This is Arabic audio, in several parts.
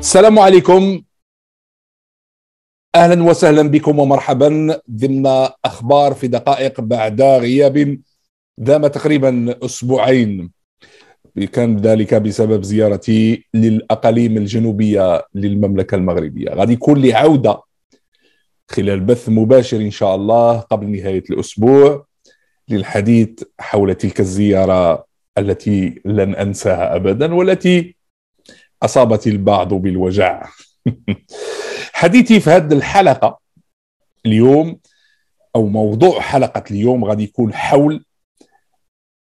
السلام عليكم اهلا وسهلا بكم ومرحبا ضمن اخبار في دقائق بعد غياب دام تقريبا اسبوعين كان ذلك بسبب زيارتي للاقاليم الجنوبيه للمملكه المغربيه غادي يكون لي عوده خلال بث مباشر ان شاء الله قبل نهايه الاسبوع للحديث حول تلك الزياره التي لن انساها ابدا والتي أصابت البعض بالوجع حديثي في هذه الحلقة اليوم أو موضوع حلقة اليوم غادي يكون حول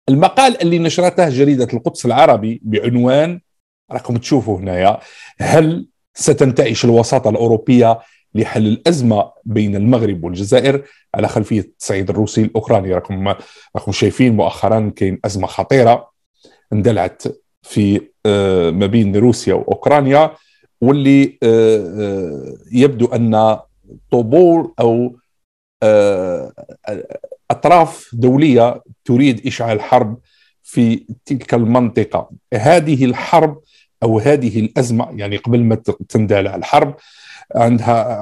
المقال اللي نشرته جريدة القدس العربي بعنوان راكم تشوفوا هنايا هل ستنتعش الوساطة الأوروبية لحل الأزمة بين المغرب والجزائر على خلفية الصعيد الروسي الأوكراني راكم راكم شايفين مؤخرا كاين أزمة خطيرة اندلعت في آه، ما بين روسيا واوكرانيا واللي آه، آه، يبدو ان طبول او اطراف دوليه تريد اشعال حرب في تلك المنطقه هذه الحرب او هذه الازمه يعني قبل ما تندلع الحرب عندها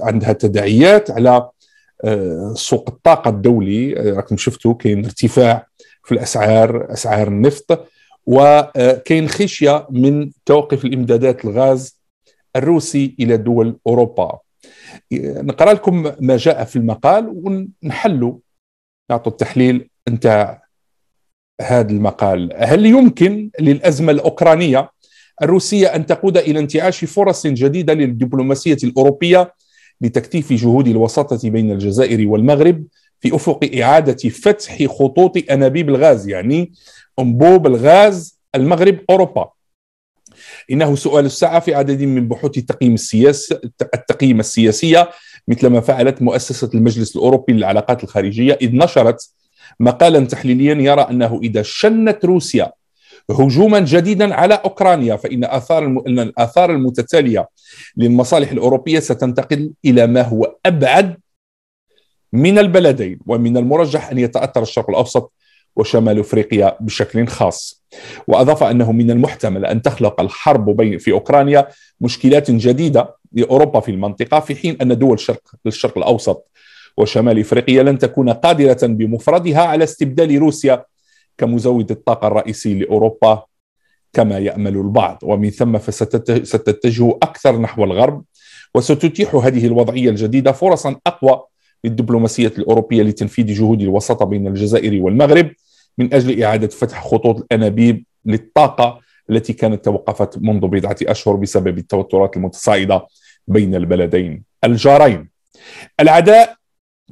عندها تداعيات على سوق الطاقه الدولي راكم شفتوا كاين ارتفاع في الاسعار اسعار النفط وكاين خشيه من توقف الامدادات الغاز الروسي الى دول اوروبا نقرا لكم ما جاء في المقال ونحلوا نعطوا التحليل نتاع هذا المقال هل يمكن للازمه الاوكرانيه الروسيه ان تقود الى انتعاش فرص جديده للدبلوماسيه الاوروبيه لتكثيف جهود الوساطه بين الجزائر والمغرب في افق اعاده فتح خطوط انابيب الغاز يعني أنبوب الغاز المغرب أوروبا إنه سؤال الساعة في عدد من بحوث التقييم السياسي التقييم السياسية مثلما فعلت مؤسسة المجلس الأوروبي للعلاقات الخارجية إذ نشرت مقالا تحليليا يرى أنه إذا شنت روسيا هجوما جديدا على اوكرانيا فان اثار ان الاثار المتتاليه للمصالح الاوروبيه ستنتقل الى ما هو ابعد من البلدين ومن المرجح ان يتاثر الشرق الاوسط وشمال افريقيا بشكل خاص. واضاف انه من المحتمل ان تخلق الحرب في اوكرانيا مشكلات جديده لاوروبا في المنطقه في حين ان دول الشرق الشرق الاوسط وشمال افريقيا لن تكون قادره بمفردها على استبدال روسيا كمزود الطاقه الرئيسي لاوروبا كما يامل البعض ومن ثم فستتجه اكثر نحو الغرب وستتيح هذه الوضعيه الجديده فرصا اقوى للدبلوماسيه الاوروبيه لتنفيذ جهود الوسطه بين الجزائر والمغرب من أجل إعادة فتح خطوط الأنابيب للطاقة التي كانت توقفت منذ بضعة أشهر بسبب التوترات المتصاعدة بين البلدين الجارين العداء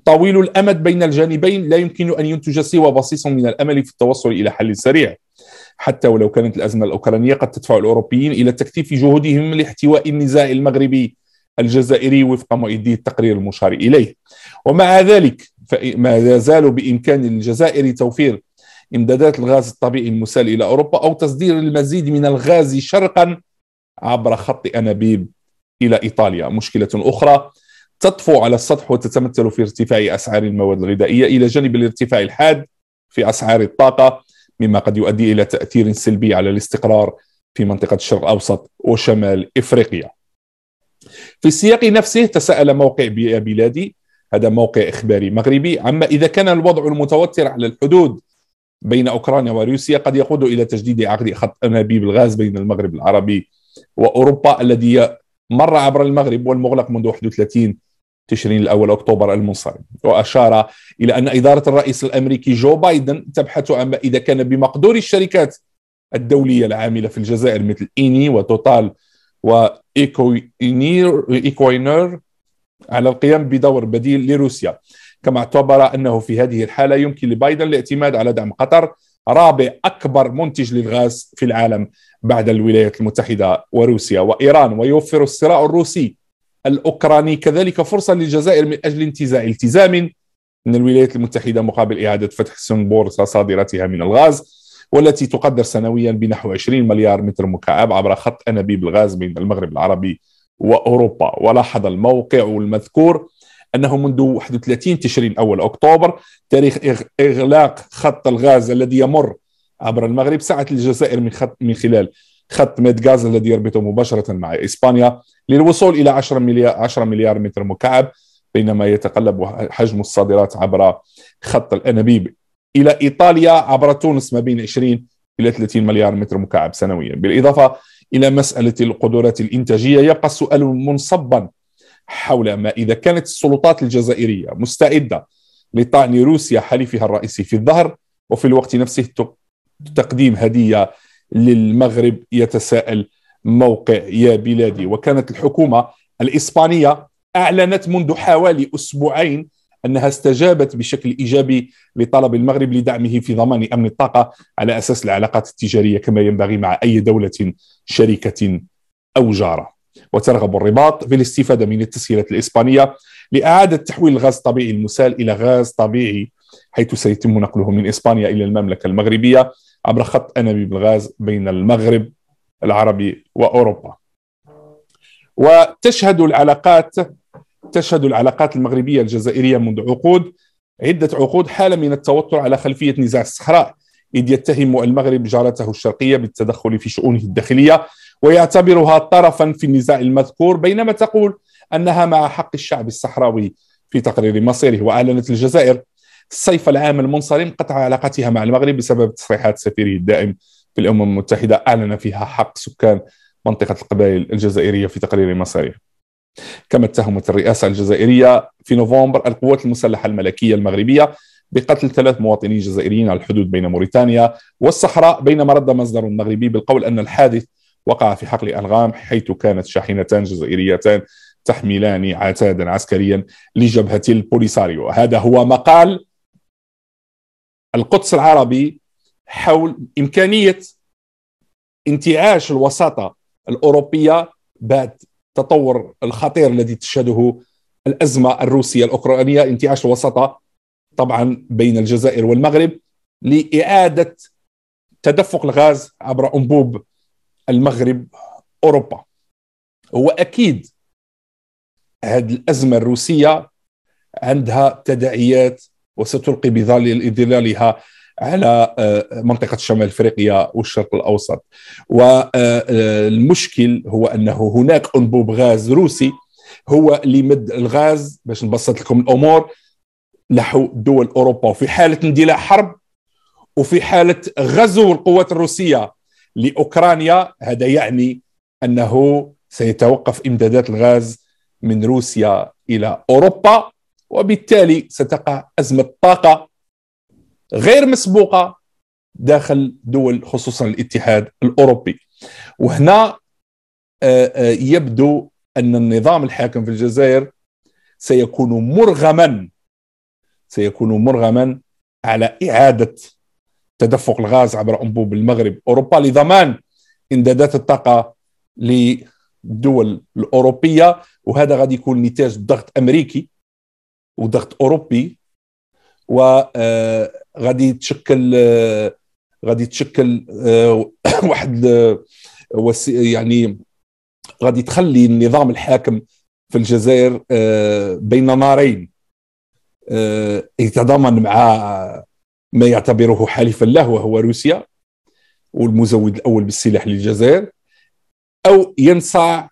طويل الامد بين الجانبين لا يمكن ان ينتج سوى بصيص من الامل في التوصل الى حل سريع حتى ولو كانت الازمه الاوكرانيه قد تدفع الاوروبيين الى تكثيف جهودهم لاحتواء النزاع المغربي الجزائري وفق مؤيدي التقرير المشار اليه ومع ذلك فما يزال بامكان الجزائر توفير إمدادات الغاز الطبيعي المسال إلى أوروبا أو تصدير المزيد من الغاز شرقا عبر خط أنابيب إلى إيطاليا مشكلة أخرى تطفو على السطح وتتمثل في ارتفاع أسعار المواد الغذائية إلى جانب الارتفاع الحاد في أسعار الطاقة مما قد يؤدي إلى تأثير سلبي على الاستقرار في منطقة الشرق الأوسط وشمال إفريقيا في السياق نفسه تساءل موقع بيئة بلادي هذا موقع إخباري مغربي عما إذا كان الوضع المتوتر على الحدود بين أوكرانيا وروسيا قد يقود إلى تجديد عقد خط أنابيب الغاز بين المغرب العربي وأوروبا الذي مر عبر المغرب والمغلق منذ 31 تشرين الأول أكتوبر المنصرم وأشار إلى أن إدارة الرئيس الأمريكي جو بايدن تبحث عما إذا كان بمقدور الشركات الدولية العاملة في الجزائر مثل إيني وتوتال وإيكوينير على القيام بدور بديل لروسيا كما اعتبر أنه في هذه الحالة يمكن لبايدن الاعتماد على دعم قطر رابع أكبر منتج للغاز في العالم بعد الولايات المتحدة وروسيا وإيران ويوفر الصراع الروسي الأوكراني كذلك فرصة للجزائر من أجل انتزاع التزام من الولايات المتحدة مقابل إعادة فتح سن صادراتها صادرتها من الغاز والتي تقدر سنويا بنحو 20 مليار متر مكعب عبر خط أنابيب الغاز بين المغرب العربي وأوروبا ولاحظ الموقع المذكور أنه منذ 31 تشرين الأول أكتوبر تاريخ إغلاق خط الغاز الذي يمر عبر المغرب سعت الجزائر من خط من خلال خط ميد غاز الذي يربطه مباشرة مع إسبانيا للوصول إلى 10 مليار 10 مليار متر مكعب بينما يتقلب حجم الصادرات عبر خط الأنابيب إلى إيطاليا عبر تونس ما بين 20 إلى 30 مليار متر مكعب سنويا بالإضافة إلى مسألة القدرات الإنتاجية يبقى السؤال منصبا حول ما إذا كانت السلطات الجزائرية مستعدة لطعن روسيا حليفها الرئيسي في الظهر وفي الوقت نفسه تقديم هدية للمغرب يتساءل موقع يا بلادي وكانت الحكومة الإسبانية أعلنت منذ حوالي أسبوعين أنها استجابت بشكل إيجابي لطلب المغرب لدعمه في ضمان أمن الطاقة على أساس العلاقات التجارية كما ينبغي مع أي دولة شركة أو جارة وترغب الرباط في الاستفادة من التسهيلات الإسبانية لإعادة تحويل الغاز الطبيعي المسال إلى غاز طبيعي حيث سيتم نقله من إسبانيا إلى المملكة المغربية عبر خط أنابيب الغاز بين المغرب العربي وأوروبا وتشهد العلاقات تشهد العلاقات المغربية الجزائرية منذ عقود عدة عقود حالة من التوتر على خلفية نزاع الصحراء إذ يتهم المغرب جارته الشرقية بالتدخل في شؤونه الداخلية ويعتبرها طرفا في النزاع المذكور بينما تقول انها مع حق الشعب الصحراوي في تقرير مصيره واعلنت الجزائر الصيف العام المنصرم قطع علاقتها مع المغرب بسبب تصريحات سفيره الدائم في الامم المتحده اعلن فيها حق سكان منطقه القبائل الجزائريه في تقرير مصيره. كما اتهمت الرئاسه الجزائريه في نوفمبر القوات المسلحه الملكيه المغربيه بقتل ثلاث مواطنين جزائريين على الحدود بين موريتانيا والصحراء بينما رد مصدر مغربي بالقول ان الحادث وقع في حقل أنغام حيث كانت شاحنتان جزائريتان تحملان عتادا عسكريا لجبهة البوليساريو هذا هو مقال القدس العربي حول إمكانية انتعاش الوساطة الأوروبية بعد التطور الخطير الذي تشهده الأزمة الروسية الأوكرانية انتعاش الوساطة طبعا بين الجزائر والمغرب لإعادة تدفق الغاز عبر أنبوب المغرب اوروبا هو اكيد هذه الازمه الروسيه عندها تداعيات وستلقي بظلالها على آه، منطقة شمال أفريقيا والشرق الأوسط والمشكل آه، آه، هو أنه هناك أنبوب غاز روسي هو اللي مد الغاز باش نبسط لكم الأمور نحو دول أوروبا وفي حالة اندلاع حرب وفي حالة غزو القوات الروسية لاوكرانيا هذا يعني انه سيتوقف امدادات الغاز من روسيا الى اوروبا وبالتالي ستقع ازمه طاقه غير مسبوقه داخل دول خصوصا الاتحاد الاوروبي وهنا آه، آه، يبدو ان النظام الحاكم في الجزائر سيكون مرغما سيكون مرغما على اعاده تدفق الغاز عبر أنبوب المغرب أوروبا لضمان إمدادات الطاقة للدول الأوروبية وهذا غادي يكون نتاج ضغط أمريكي وضغط أوروبي وغادي آه، تشكل غادي تشكل آه، آه، واحد يعني غادي تخلي النظام الحاكم في الجزائر بين نارين يتضامن مع ما يعتبره حليفا له وهو روسيا والمزود الاول بالسلاح للجزائر او ينصاع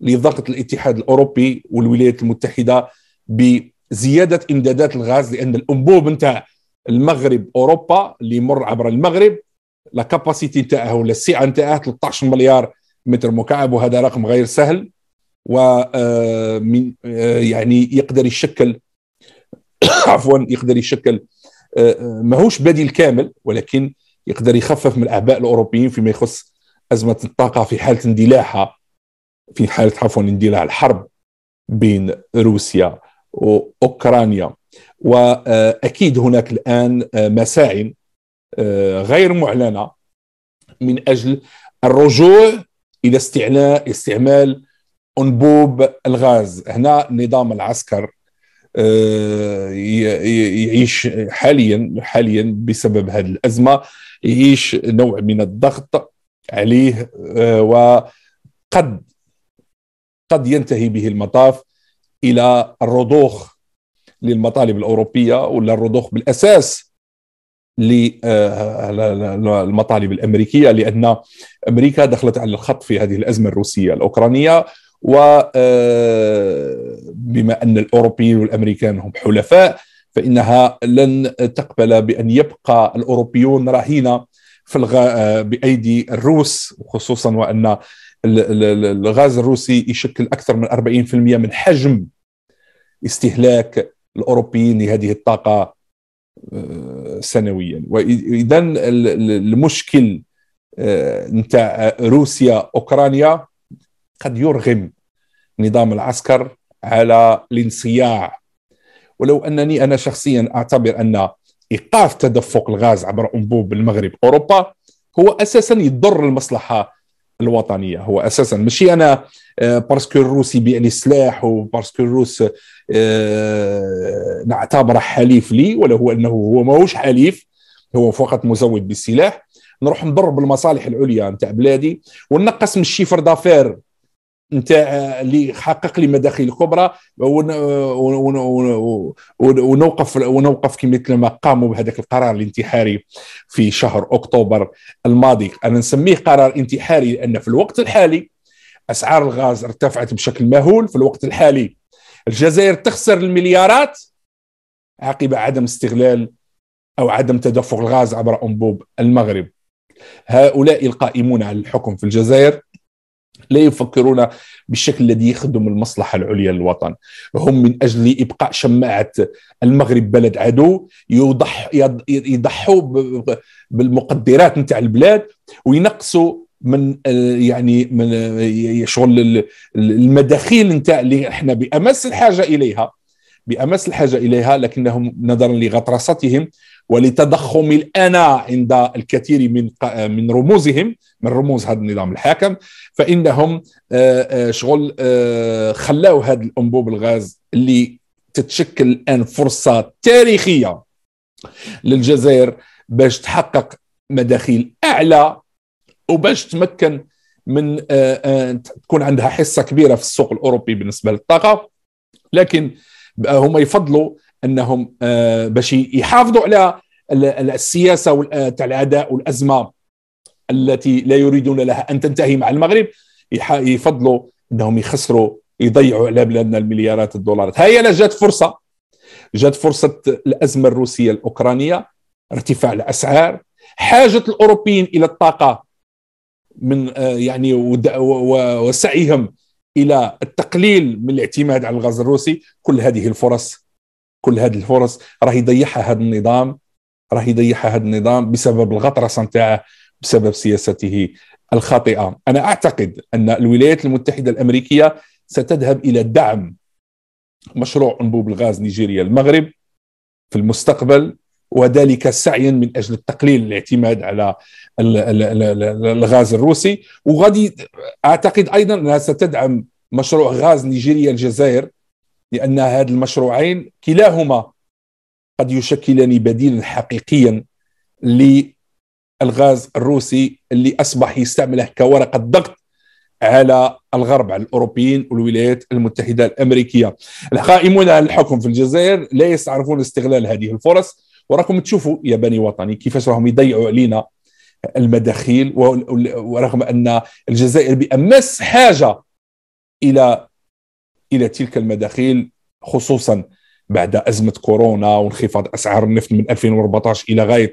لضغط الاتحاد الاوروبي والولايات المتحده بزياده امدادات الغاز لان الانبوب نتاع المغرب اوروبا اللي يمر عبر المغرب لا كاباسيتي نتاعها ولا السعه نتاعها 13 مليار متر مكعب وهذا رقم غير سهل و آه، آه، يعني يقدر يشكل عفوا يقدر يشكل آه، آه، ماهوش بديل كامل ولكن يقدر يخفف من الاعباء الاوروبيين فيما يخص ازمه الطاقه في حاله اندلاعها في حاله عفوا اندلاع الحرب بين روسيا واوكرانيا واكيد هناك الان آه، مساعي غير معلنه من اجل الرجوع الى استعلاء استعمال انبوب الغاز هنا النظام العسكر آه، يعيش حاليا حاليا بسبب هذه الازمه يعيش نوع من الضغط عليه آه، وقد قد ينتهي به المطاف الى الرضوخ للمطالب الاوروبيه ولا الرضوخ بالاساس للمطالب آه، الامريكيه لان امريكا دخلت على الخط في هذه الازمه الروسيه الاوكرانيه و آه، بما أن الأوروبيين والأمريكان هم حلفاء فإنها لن تقبل بأن يبقى الأوروبيون رهينة في الغ... آه، بأيدي الروس خصوصا وأن الغاز الروسي يشكل أكثر من 40% من حجم استهلاك الأوروبيين لهذه الطاقة آه، سنويا وإذا المشكل نتاع روسيا أوكرانيا قد يرغم نظام العسكر على الانصياع ولو انني انا شخصيا اعتبر ان ايقاف تدفق الغاز عبر انبوب المغرب اوروبا هو اساسا يضر المصلحه الوطنيه هو اساسا ماشي انا آه، باسكو الروس يبيع لي سلاح آه، وباسكو الروس نعتبره حليف لي ولا هو انه هو ماهوش حليف هو فقط مزود بالسلاح نروح نضر بالمصالح العليا نتاع بلادي ونقص من الشيفر دافير نتاع آه، اللي حقق لي مداخيل كبرى ونوقف ونوقف كما قاموا بهذاك القرار الانتحاري في شهر اكتوبر الماضي انا نسميه قرار انتحاري لان في الوقت الحالي اسعار الغاز ارتفعت بشكل مهول في الوقت الحالي الجزائر تخسر المليارات عقب عدم استغلال او عدم تدفق الغاز عبر انبوب المغرب هؤلاء القائمون على الحكم في الجزائر لا يفكرون بالشكل الذي يخدم المصلحة العليا للوطن هم من أجل إبقاء شماعة المغرب بلد عدو يضح يضحوا بالمقدرات نتاع البلاد وينقصوا من آه، يعني من آه، شغل المداخيل نتاع اللي احنا بامس الحاجه اليها بأمس الحاجة إليها لكنهم نظرا لغطرستهم ولتضخم الأنا عند الكثير من من رموزهم من رموز هذا النظام الحاكم فإنهم آه، آه، شغل آه، خلاو هذا الأنبوب الغاز اللي تتشكل الآن فرصة تاريخية للجزائر باش تحقق مداخيل أعلى وباش تمكن من تكون عندها حصة كبيرة في السوق الأوروبي بالنسبة للطاقة لكن آه، هم يفضلوا انهم آه، باش يحافظوا على السياسه آه، تاع العداء والازمه التي لا يريدون لها ان تنتهي مع المغرب يفضلوا انهم يخسروا يضيعوا على بلادنا المليارات الدولارات هيا لا جات فرصه جات فرصه الازمه الروسيه الاوكرانيه ارتفاع الاسعار حاجه الاوروبيين الى الطاقه من يعني وسعيهم الى التقليل من الاعتماد على الغاز الروسي كل هذه الفرص كل هذه الفرص راه يضيعها هذا النظام راه يضيعها هذا النظام بسبب الغطرسه نتاعه بسبب سياسته الخاطئه انا اعتقد ان الولايات المتحده الامريكيه ستذهب الى دعم مشروع انبوب الغاز نيجيريا المغرب في المستقبل وذلك سعيا من اجل التقليل الاعتماد على الغاز الروسي وغادي اعتقد ايضا انها ستدعم مشروع غاز نيجيريا الجزائر لان هذه المشروعين كلاهما قد يشكلان بديلا حقيقيا للغاز الروسي اللي اصبح يستعمله كورقه ضغط على الغرب على الاوروبيين والولايات المتحده الامريكيه القائمون على الحكم في الجزائر لا يستعرفون استغلال هذه الفرص وراكم تشوفوا يا بني وطني كيفاش راهم يضيعوا علينا المداخيل ورغم ان الجزائر بامس حاجه الى الى تلك المداخيل خصوصا بعد ازمه كورونا وانخفاض اسعار النفط من 2014 الى غايه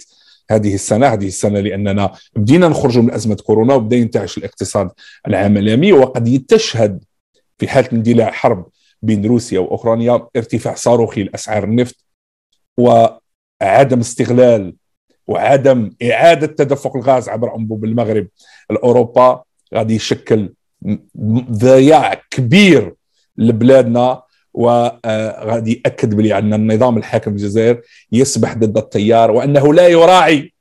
هذه السنه هذه السنه لاننا بدينا نخرج من ازمه كورونا وبدا ينتعش الاقتصاد العالمي وقد يتشهد في حاله اندلاع حرب بين روسيا واوكرانيا ارتفاع صاروخي لاسعار النفط و عدم استغلال وعدم اعاده تدفق الغاز عبر انبوب المغرب لاوروبا غادي يشكل ضياع كبير لبلادنا وغادي آه، ياكد بلي ان النظام الحاكم في الجزائر يسبح ضد التيار وانه لا يراعي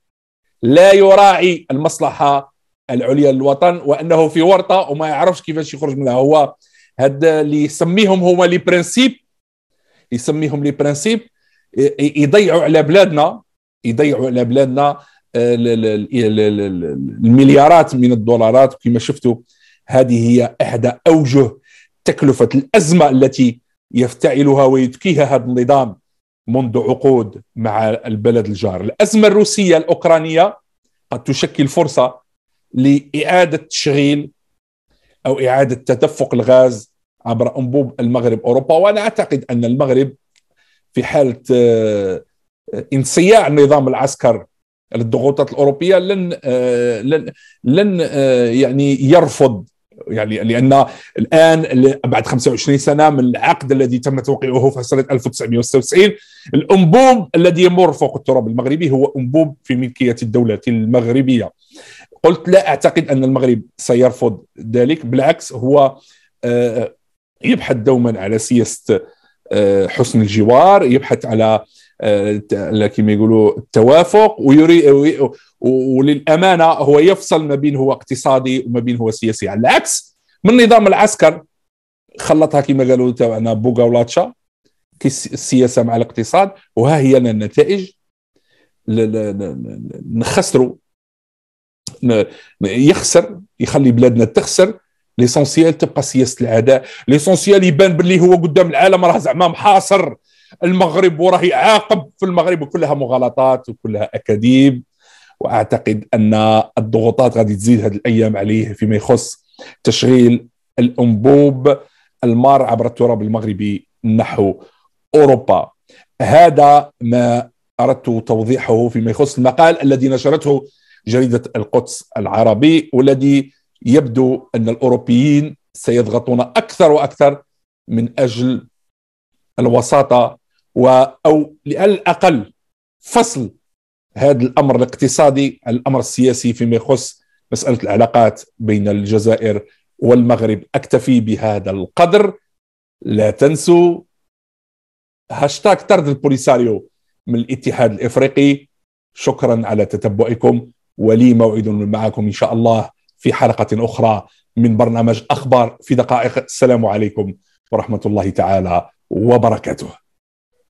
لا يراعي المصلحه العليا للوطن وانه في ورطه وما يعرفش كيفاش يخرج منها هو هذا اللي يسميهم هما لي برينسيب يسميهم لي برينسيب يضيعوا على بلادنا يضيعوا على بلادنا آه، المليارات من الدولارات كما شفتوا هذه هي احدى اوجه تكلفه الازمه التي يفتعلها ويذكيها هذا النظام منذ عقود مع البلد الجار الازمه الروسيه الاوكرانيه قد تشكل فرصه لاعاده تشغيل او اعاده تدفق الغاز عبر انبوب المغرب اوروبا وانا اعتقد ان المغرب في حاله آه، انصياع النظام العسكر للضغوطات الاوروبيه لن آه، لن لن آه، يعني يرفض يعني لان الان بعد 25 سنه من العقد الذي تم توقيعه في سنه 1996 الانبوب الذي يمر فوق التراب المغربي هو انبوب في ملكيه الدوله المغربيه قلت لا اعتقد ان المغرب سيرفض ذلك بالعكس هو يبحث دوما على سياسه آه، حسن الجوار يبحث على آه، كما يقولوا التوافق ويري وللامانه هو يفصل ما بين هو اقتصادي وما بين هو سياسي على العكس من نظام العسكر خلطها كما قالوا تاعنا بوغا ولاتشا السياسه مع الاقتصاد وها هي النتائج نخسروا يخسر يخلي بلادنا تخسر ليسونسيال تبقى سياسه العداء ليسونسيال يبان باللي هو قدام العالم راه زعما محاصر المغرب وراه يعاقب في المغرب وكلها مغالطات وكلها اكاذيب واعتقد ان الضغوطات غادي تزيد هذه الايام عليه فيما يخص تشغيل الانبوب المار عبر التراب المغربي نحو اوروبا هذا ما اردت توضيحه فيما يخص المقال الذي نشرته جريده القدس العربي والذي يبدو ان الاوروبيين سيضغطون اكثر واكثر من اجل الوساطه و او على الاقل فصل هذا الامر الاقتصادي الامر السياسي فيما يخص مساله العلاقات بين الجزائر والمغرب اكتفي بهذا القدر لا تنسوا هاشتاغ طرد البوليساريو من الاتحاد الافريقي شكرا على تتبعكم ولي موعد معكم ان شاء الله في حلقه اخرى من برنامج اخبار في دقائق السلام عليكم ورحمه الله تعالى وبركاته